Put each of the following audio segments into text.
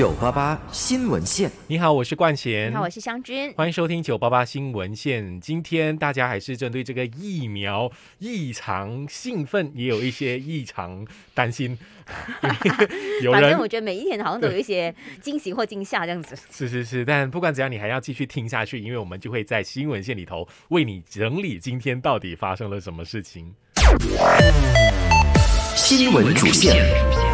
九八八新闻线，你好，我是冠贤。你好，我是香君。欢迎收听九八八新闻线。今天大家还是针对这个疫苗异常兴奋，也有一些异常担心。有人，反正我觉得每一天好像都有一些惊喜或惊吓这样子。是是是，但不管怎样，你还要继续听下去，因为我们就会在新闻线里头为你整理今天到底发生了什么事情。新闻主线。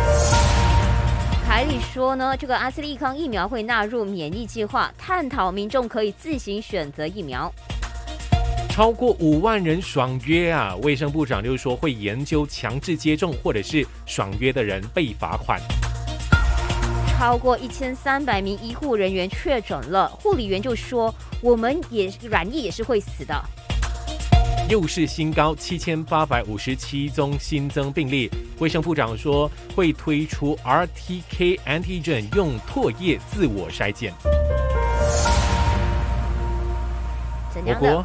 说呢，这个阿斯利康疫苗会纳入免疫计划，探讨民众可以自行选择疫苗。超过五万人爽约啊！卫生部长就说会研究强制接种，或者是爽约的人被罚款。超过一千三百名医护人员确诊了，护理员就说我们也软疫也是会死的。又是新高，七千八百五十七宗新增病例。卫生部长说会推出 RTK antigen，用唾液自我筛检。怎样的？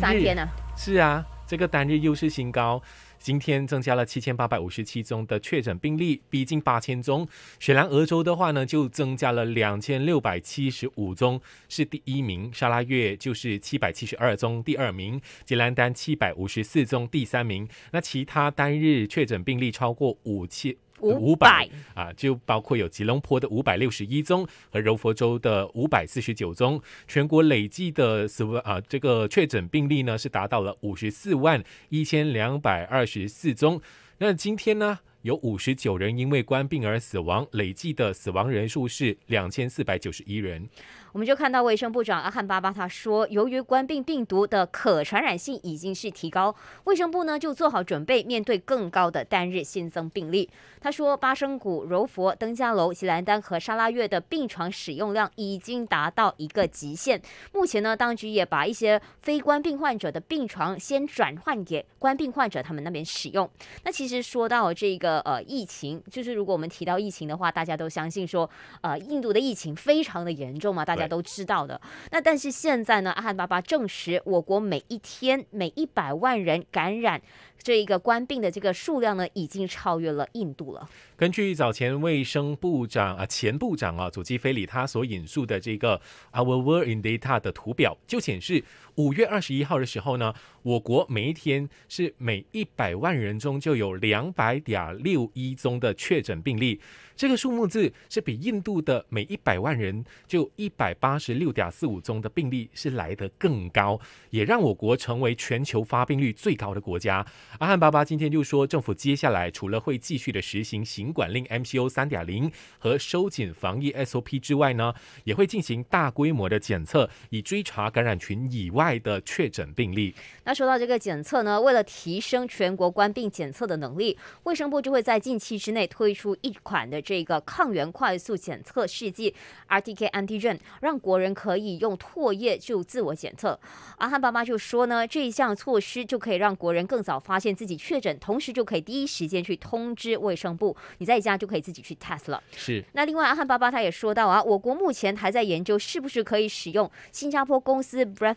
单日？是啊，这个单日又是新高。今天增加了七千八百五十七宗的确诊病例，逼近八千宗。雪兰莪州的话呢，就增加了两千六百七十五宗，是第一名。沙拉越就是七百七十二宗，第二名。吉兰丹七百五十四宗，第三名。那其他单日确诊病例超过五千。五百啊，就包括有吉隆坡的五百六十一宗和柔佛州的五百四十九宗，全国累计的死啊这个确诊病例呢是达到了五十四万一千两百二十四宗。那今天呢，有五十九人因为官病而死亡，累计的死亡人数是两千四百九十一人。我们就看到卫生部长阿汉巴巴他说，由于冠病病毒的可传染性已经是提高，卫生部呢就做好准备，面对更高的单日新增病例。他说，巴生谷、柔佛、登嘉楼、吉兰丹和沙拉越的病床使用量已经达到一个极限。目前呢，当局也把一些非冠病患者的病床先转换给冠病患者，他们那边使用。那其实说到这个呃疫情，就是如果我们提到疫情的话，大家都相信说，呃，印度的疫情非常的严重嘛，大。大家都知道的，那但是现在呢？阿里巴巴证实，我国每一天每一百万人感染这一个官病的这个数量呢，已经超越了印度了。根据早前卫生部长啊前部长啊祖基菲里他所引述的这个 Our World in Data 的图表就显示，五月二十一号的时候呢，我国每一天是每一百万人中就有两百点六一宗的确诊病例，这个数目字是比印度的每一百万人就一百八十六点四五宗的病例是来得更高，也让我国成为全球发病率最高的国家。阿汉巴巴今天就说，政府接下来除了会继续的实行行管令 MCO 三点零和收紧防疫 SOP 之外呢，也会进行大规模的检测，以追查感染群以外的确诊病例。那说到这个检测呢，为了提升全国冠病检测的能力，卫生部就会在近期之内推出一款的这个抗原快速检测试剂 RTK Anti Gen，让国人可以用唾液就自我检测。阿汉爸妈就说呢，这一项措施就可以让国人更早发现自己确诊，同时就可以第一时间去通知卫生部。你在家就可以自己去 test 了。是。那另外，阿汉巴巴他也说到啊，我国目前还在研究是不是可以使用新加坡公司 Breath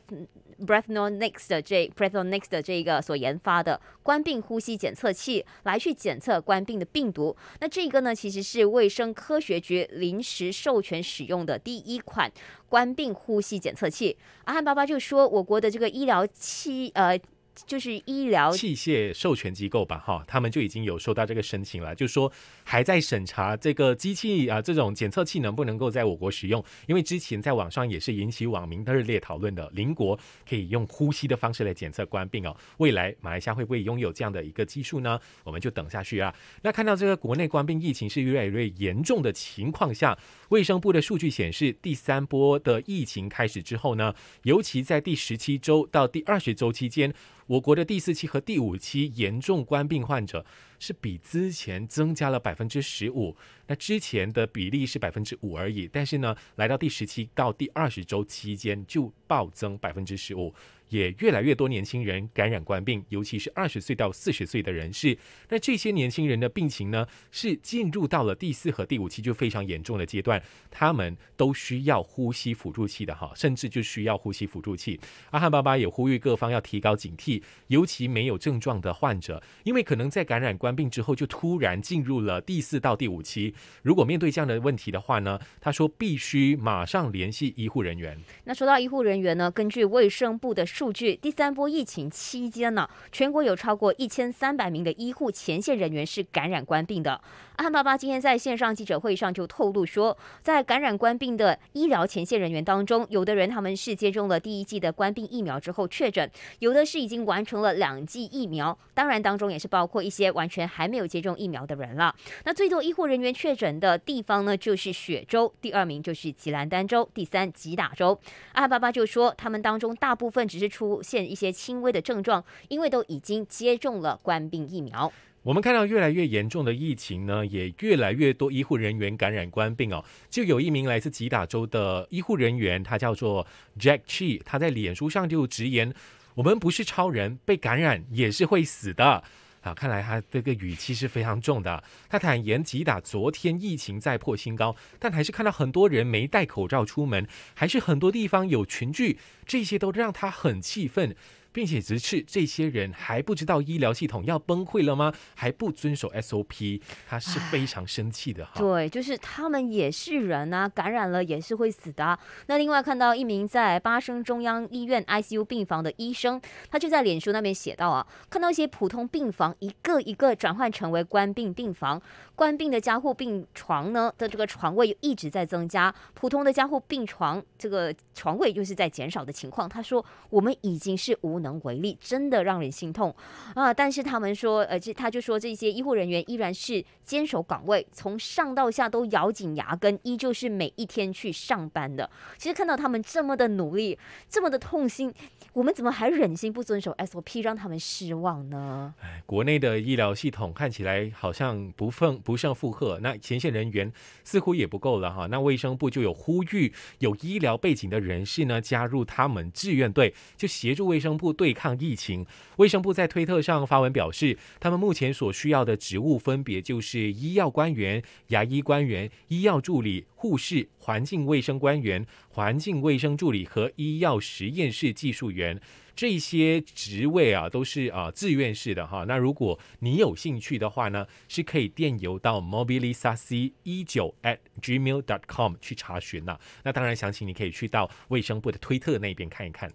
Breathnox 的这 Breathnox 的这个所研发的冠病呼吸检测器来去检测冠病的病毒。那这个呢，其实是卫生科学局临时授权使用的第一款冠病呼吸检测器。阿汉巴巴就说，我国的这个医疗器呃。就是医疗器械授权机构吧，哈，他们就已经有收到这个申请了，就说还在审查这个机器啊，这种检测器能不能够在我国使用？因为之前在网上也是引起网民的热烈讨论的，邻国可以用呼吸的方式来检测冠病哦，未来马来西亚会不会拥有这样的一个技术呢？我们就等下去啊。那看到这个国内冠病疫情是越来越严重的情况下，卫生部的数据显示，第三波的疫情开始之后呢，尤其在第十七周到第二十周期间。我国的第四期和第五期严重冠病患者是比之前增加了百分之十五，那之前的比例是百分之五而已，但是呢，来到第十期到第二十周期间就暴增百分之十五。也越来越多年轻人感染冠病，尤其是二十岁到四十岁的人士。那这些年轻人的病情呢，是进入到了第四和第五期，就非常严重的阶段。他们都需要呼吸辅助器的哈，甚至就需要呼吸辅助器。阿汉巴巴也呼吁各方要提高警惕，尤其没有症状的患者，因为可能在感染冠病之后就突然进入了第四到第五期。如果面对这样的问题的话呢，他说必须马上联系医护人员。那说到医护人员呢，根据卫生部的。数据第三波疫情期间呢，全国有超过一千三百名的医护前线人员是感染官病的。阿里巴巴今天在线上记者会上就透露说，在感染官病的医疗前线人员当中，有的人他们是接种了第一剂的官病疫苗之后确诊，有的是已经完成了两剂疫苗，当然当中也是包括一些完全还没有接种疫苗的人了。那最多医护人员确诊的地方呢，就是雪州，第二名就是吉兰丹州，第三吉打州。阿里巴巴就说，他们当中大部分只是。出现一些轻微的症状，因为都已经接种了冠病疫苗。我们看到越来越严重的疫情呢，也越来越多医护人员感染冠病哦。就有一名来自吉打州的医护人员，他叫做 Jack Che，他在脸书上就直言：我们不是超人，被感染也是会死的。啊，看来他这个语气是非常重的。他坦言，吉打昨天疫情再破新高，但还是看到很多人没戴口罩出门，还是很多地方有群聚，这些都让他很气愤。并且直斥这些人还不知道医疗系统要崩溃了吗？还不遵守 SOP，他是非常生气的哈。对，就是他们也是人啊，感染了也是会死的。那另外看到一名在巴生中央医院 ICU 病房的医生，他就在脸书那边写到啊，看到一些普通病房一个一个转换成为关病病房，关病的加护病床呢的这个床位一直在增加，普通的加护病床这个床位就是在减少的情况。他说我们已经是无。能为力真的让人心痛啊！但是他们说，呃，这他就说这些医护人员依然是坚守岗位，从上到下都咬紧牙根，依旧是每一天去上班的。其实看到他们这么的努力，这么的痛心，我们怎么还忍心不遵守 SOP，让他们失望呢？国内的医疗系统看起来好像不胜不胜负荷，那前线人员似乎也不够了哈。那卫生部就有呼吁，有医疗背景的人士呢，加入他们志愿队，就协助卫生部。对抗疫情，卫生部在推特上发文表示，他们目前所需要的职务分别就是医药官员、牙医官员、医药助理、护士、环境卫生官员、环境卫生助理和医药实验室技术员。这些职位啊，都是啊自愿式的哈。那如果你有兴趣的话呢，是可以电邮到 mobilisac19@gmail.com 去查询呐。那当然，详情你可以去到卫生部的推特那边看一看。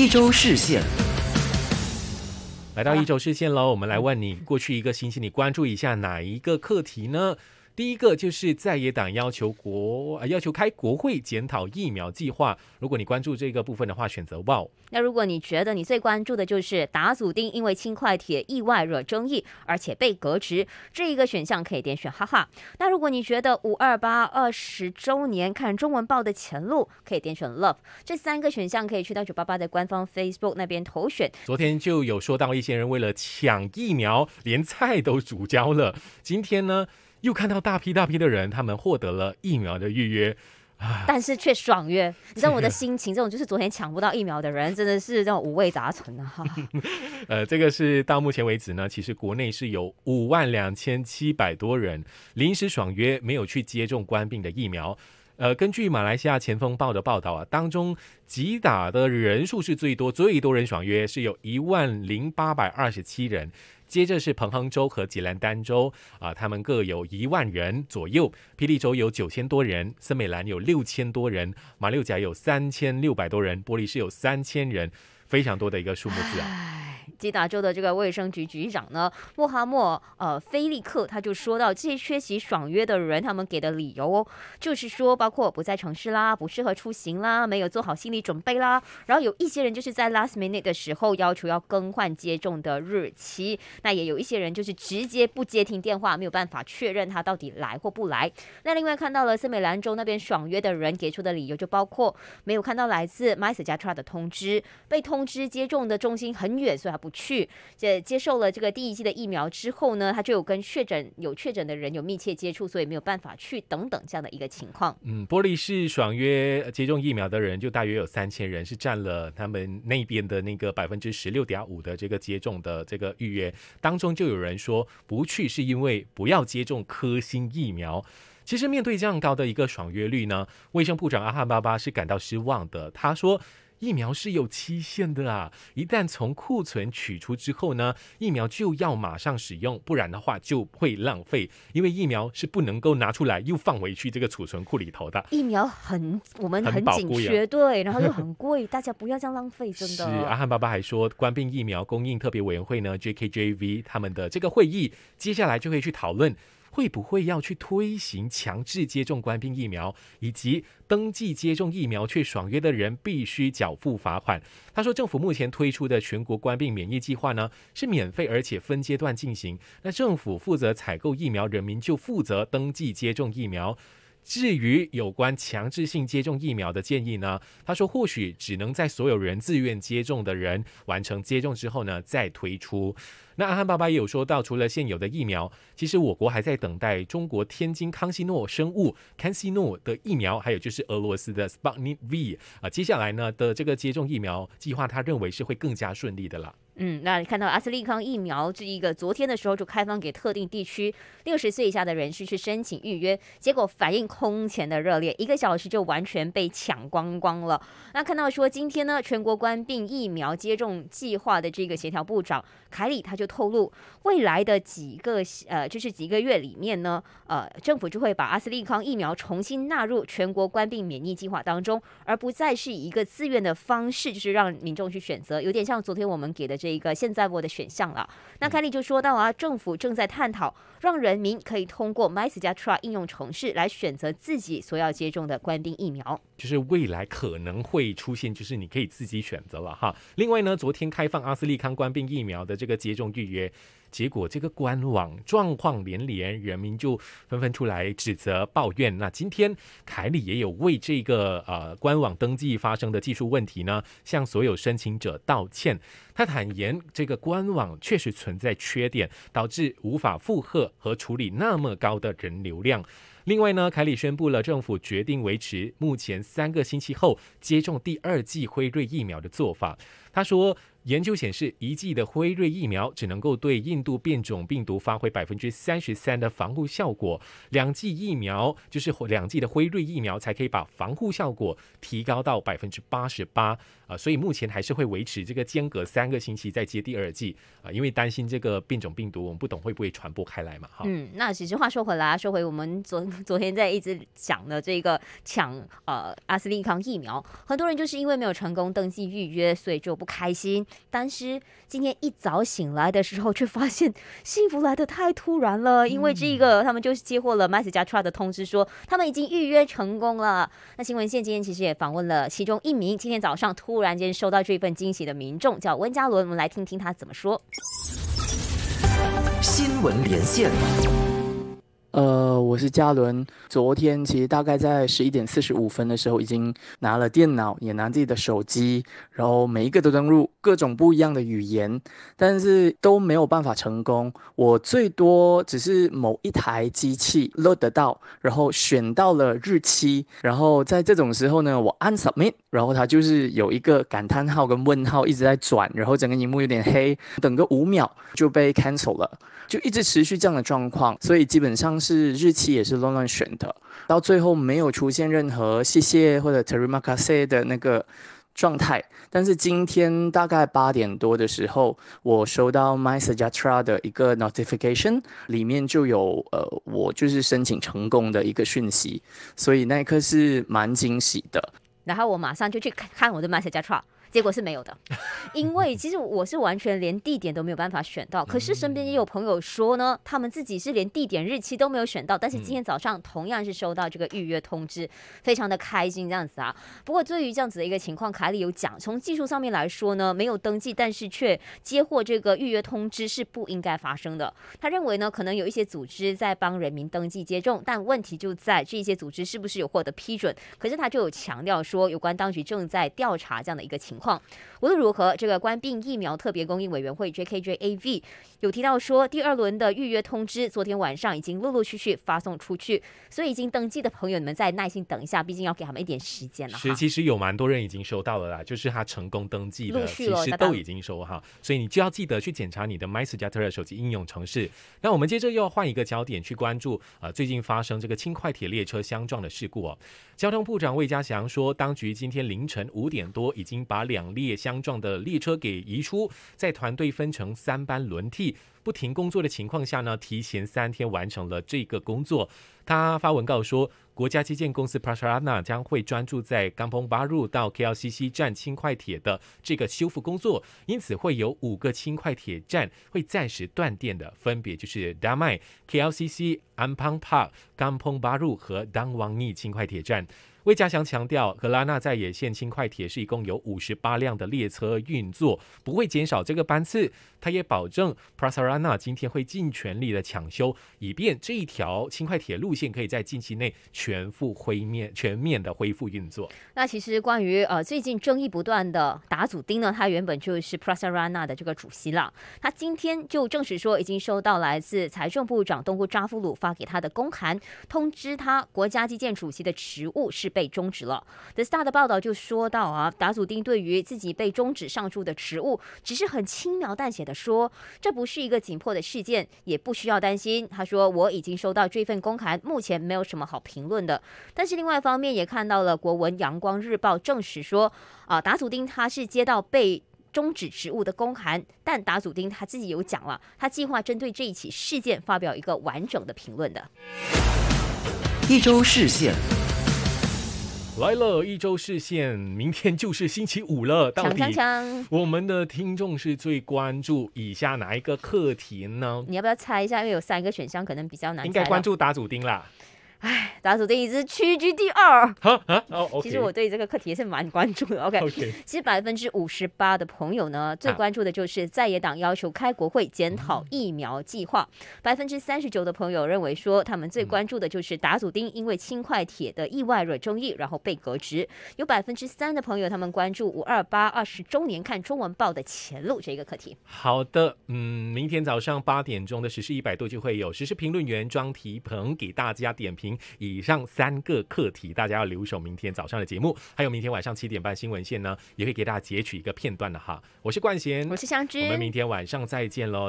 一周视线，来到一周视线喽。我们来问你，过去一个星期你关注一下哪一个课题呢？第一个就是在野党要求国要求开国会检讨疫苗计划。如果你关注这个部分的话，选择报。那如果你觉得你最关注的就是打阻丁因为轻快铁意外惹争议，而且被革职，这一个选项可以点选，哈哈。那如果你觉得五二八二十周年看中文报的前路可以点选 Love，这三个选项可以去到九八八的官方 Facebook 那边投选。昨天就有说到一些人为了抢疫苗，连菜都煮焦了。今天呢？又看到大批大批的人，他们获得了疫苗的预约，但是却爽约。你知道我的心情，这种就是昨天抢不到疫苗的人，真的是这种五味杂陈啊。呃，这个是到目前为止呢，其实国内是有五万两千七百多人临时爽约，没有去接种官病的疫苗。呃，根据马来西亚前锋报的报道啊，当中急打的人数是最多，最多人爽约是有一万零八百二十七人。接着是彭亨州和吉兰丹州啊，他们各有一万人左右。霹雳州有九千多人，森美兰有六千多人，马六甲有三千六百多人，玻璃市有三千人。非常多的一个数目字啊！吉达州的这个卫生局局长呢，穆哈默呃菲利克他就说到，这些缺席爽约的人，他们给的理由哦，就是说包括不在城市啦，不适合出行啦，没有做好心理准备啦。然后有一些人就是在 last minute 的时候要求要更换接种的日期，那也有一些人就是直接不接听电话，没有办法确认他到底来或不来。那另外看到了森美兰州那边爽约的人给出的理由就包括没有看到来自 m y s e a t r a 的通知，被通。通知接种的中心很远，所以他不去。这接受了这个第一剂的疫苗之后呢，他就有跟确诊有确诊的人有密切接触，所以没有办法去等等这样的一个情况。嗯，玻璃是爽约接种疫苗的人就大约有三千人，是占了他们那边的那个百分之十六点五的这个接种的这个预约当中，就有人说不去是因为不要接种科兴疫苗。其实面对这样高的一个爽约率呢，卫生部长阿汉巴巴是感到失望的。他说。疫苗是有期限的啊！一旦从库存取出之后呢，疫苗就要马上使用，不然的话就会浪费，因为疫苗是不能够拿出来又放回去这个储存库里头的。疫苗很我们很紧缺，对，然后又很贵，大家不要这样浪费，真的。是阿汉爸爸还说，冠病疫苗供应特别委员会呢 （JKJV） 他们的这个会议，接下来就会去讨论。会不会要去推行强制接种官兵疫苗，以及登记接种疫苗却爽约的人必须缴付罚款？他说，政府目前推出的全国官兵免疫计划呢，是免费而且分阶段进行。那政府负责采购疫苗，人民就负责登记接种疫苗。至于有关强制性接种疫苗的建议呢，他说或许只能在所有人自愿接种的人完成接种之后呢，再推出。那阿汉爸爸也有说到，除了现有的疫苗，其实我国还在等待中国天津康熙诺生物康希诺的疫苗，还有就是俄罗斯的 Sputnik V 啊。接下来呢的这个接种疫苗计划，他认为是会更加顺利的了。嗯，那看到阿斯利康疫苗这一个，昨天的时候就开放给特定地区六十岁以下的人士去申请预约，结果反应空前的热烈，一个小时就完全被抢光光了。那看到说今天呢，全国官病疫苗接种计划的这个协调部长凯里他。就透露，未来的几个呃，就是几个月里面呢，呃，政府就会把阿斯利康疫苗重新纳入全国冠病免疫计划当中，而不再是以一个自愿的方式，就是让民众去选择，有点像昨天我们给的这一个现在我的选项了。那凯利就说到啊，政府正在探讨让人民可以通过 Mystra 应用程式来选择自己所要接种的官兵疫苗，就是未来可能会出现，就是你可以自己选择了哈。另外呢，昨天开放阿斯利康官兵疫苗的这个接种。预约结果，这个官网状况连连，人民就纷纷出来指责抱怨。那今天凯里也有为这个呃官网登记发生的技术问题呢，向所有申请者道歉。他坦言，这个官网确实存在缺点，导致无法负荷和处理那么高的人流量。另外呢，凯里宣布了政府决定维持目前三个星期后接种第二剂辉瑞疫苗的做法。他说，研究显示一剂的辉瑞疫苗只能够对印度变种病毒发挥百分之三十三的防护效果，两剂疫苗就是两剂的辉瑞疫苗才可以把防护效果提高到百分之八十八。啊，所以目前还是会维持这个间隔三个星期再接第二剂啊，因为担心这个变种病毒，我们不懂会不会传播开来嘛？哈，嗯，那其实话说回来，说回我们昨 昨天在一直讲的这个抢呃阿斯利康疫苗，很多人就是因为没有成功登记预约，所以就。不开心，但是今天一早醒来的时候，却发现幸福来的太突然了。因为这个，他们就接获了 MySugra 的通知，说他们已经预约成功了。那新闻线今天其实也访问了其中一名今天早上突然间收到这份惊喜的民众，叫温嘉伦。我们来听听他怎么说。新闻连线。呃，我是嘉伦。昨天其实大概在十一点四十五分的时候，已经拿了电脑，也拿自己的手机，然后每一个都登入各种不一样的语言，但是都没有办法成功。我最多只是某一台机器 load 得到，然后选到了日期，然后在这种时候呢，我按 submit，然后它就是有一个感叹号跟问号一直在转，然后整个荧幕有点黑，等个五秒就被 cancel 了，就一直持续这样的状况，所以基本上。是日期也是乱乱选的，到最后没有出现任何谢谢或者 terima k a s e 的那个状态。但是今天大概八点多的时候，我收到 my s a g a e t r a 的一个 notification，里面就有呃，我就是申请成功的一个讯息。所以那一刻是蛮惊喜的。然后我马上就去看我的 my s a g a e t r a 结果是没有的，因为其实我是完全连地点都没有办法选到。可是身边也有朋友说呢，他们自己是连地点、日期都没有选到，但是今天早上同样是收到这个预约通知，非常的开心这样子啊。不过对于这样子的一个情况，凯里有讲，从技术上面来说呢，没有登记，但是却接获这个预约通知是不应该发生的。他认为呢，可能有一些组织在帮人民登记接种，但问题就在这些组织是不是有获得批准。可是他就有强调说，有关当局正在调查这样的一个情。况，无论如何，这个关闭疫苗特别供应委员会 J K J A V 有提到说，第二轮的预约通知昨天晚上已经陆陆续续发送出去，所以已经登记的朋友，你们再耐心等一下，毕竟要给他们一点时间了。其实，其实有蛮多人已经收到了啦，就是他成功登记的，其实都已经收哈，所以你就要记得去检查你的 m y s u g g e s 手机应用程式。那我们接着又要换一个焦点去关注啊，最近发生这个轻快铁列车相撞的事故。哦。交通部长魏家祥说，当局今天凌晨五点多已经把。两列相撞的列车给移出，在团队分成三班轮替、不停工作的情况下呢，提前三天完成了这个工作。他发文告说，国家基建公司 Pracharana 将会专注在甘烹巴入到 KLCC 站轻快铁的这个修复工作，因此会有五个轻快铁站会暂时断电的，分别就是 Damai、KLCC、Anpan Park、甘烹巴入和 Dang Wangi 轻快铁站。魏家祥强调，格拉纳在野线轻快铁是一共有五十八辆的列车运作，不会减少这个班次。他也保证 p r a s a r a n a 今天会尽全力的抢修，以便这一条轻快铁路线可以在近期内全面的恢复运作。那其实关于呃最近争议不断的达祖丁呢，他原本就是 p r a s a r a n a 的这个主席啦。他今天就证实说，已经收到来自财政部长东姑扎夫鲁发给他的公函，通知他国家基建主席的职务是。被终止了。The Star 的报道就说到啊，达祖丁对于自己被终止上述的职务，只是很轻描淡写的说，这不是一个紧迫的事件，也不需要担心。他说，我已经收到这份公函，目前没有什么好评论的。但是另外一方面也看到了，国文《阳光日报》证实说啊，达祖丁他是接到被终止职务的公函，但达祖丁他自己有讲了，他计划针对这一起事件发表一个完整的评论的。一周视线。来了一周视线，明天就是星期五了。到底我们的听众是最关注以下哪一个课题呢？你要不要猜一下？因为有三个选项，可能比较难。应该关注打主钉啦。哎，打祖丁一是屈居第二。哈啊，OK。其实我对这个课题也是蛮关注的。OK。其实百分之五十八的朋友呢，最关注的就是在野党要求开国会检讨疫苗计划。百分之三十九的朋友认为说，他们最关注的就是打祖丁因为轻快铁的意外惹争议，然后被革职。有百分之三的朋友，他们关注五二八二十周年看中文报的前路这个课题。好的，嗯，明天早上八点钟的《时事一百》度就会有时事评论员庄提鹏给大家点评。以上三个课题，大家要留守明天早上的节目，还有明天晚上七点半新闻线呢，也会给大家截取一个片段的哈。我是冠贤，我是香珠，我们明天晚上再见喽。